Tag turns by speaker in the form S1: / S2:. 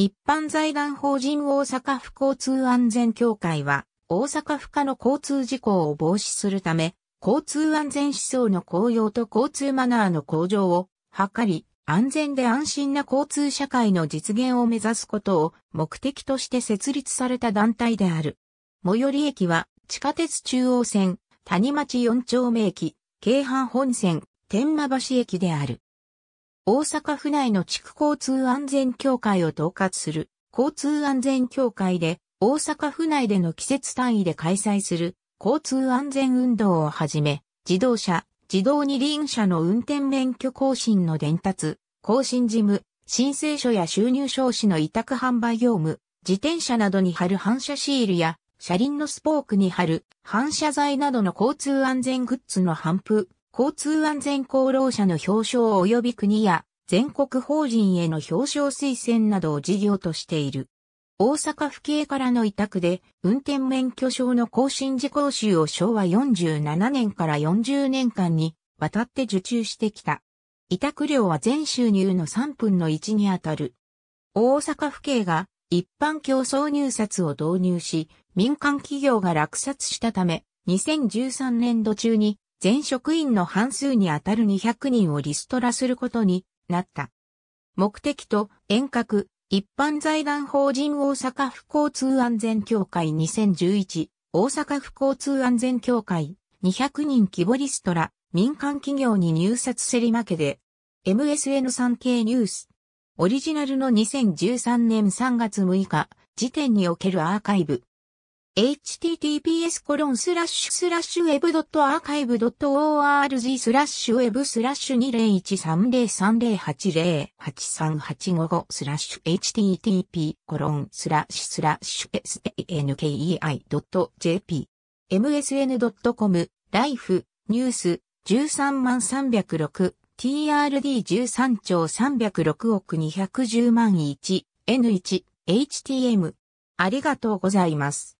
S1: 一般財団法人大阪府交通安全協会は、大阪府下の交通事故を防止するため、交通安全思想の高揚と交通マナーの向上を図り、安全で安心な交通社会の実現を目指すことを目的として設立された団体である。最寄り駅は地下鉄中央線、谷町4丁目駅、京阪本線、天満橋駅である。大阪府内の地区交通安全協会を統括する交通安全協会で大阪府内での季節単位で開催する交通安全運動をはじめ、自動車、自動二輪車の運転免許更新の伝達、更新事務、申請書や収入証紙の委託販売業務、自転車などに貼る反射シールや車輪のスポークに貼る反射材などの交通安全グッズの販布、交通安全功労者の表彰及び国や全国法人への表彰推薦などを事業としている。大阪府警からの委託で、運転免許証の更新時講習を昭和47年から40年間にわたって受注してきた。委託料は全収入の3分の1にあたる。大阪府警が一般競争入札を導入し、民間企業が落札したため、2013年度中に全職員の半数にあたる200人をリストラすることになった。目的と遠隔、一般財団法人大阪府交通安全協会2011、大阪府交通安全協会200人規模リストラ、民間企業に入札競り負けで、MSN3 経ニュース。オリジナルの2013年3月6日時点におけるアーカイブ。https web.archive.org web 20130308083855 http sankei.jp msn.com life news 13 306 TRD13 兆306億210万 1N1 HTM ありがとうございます。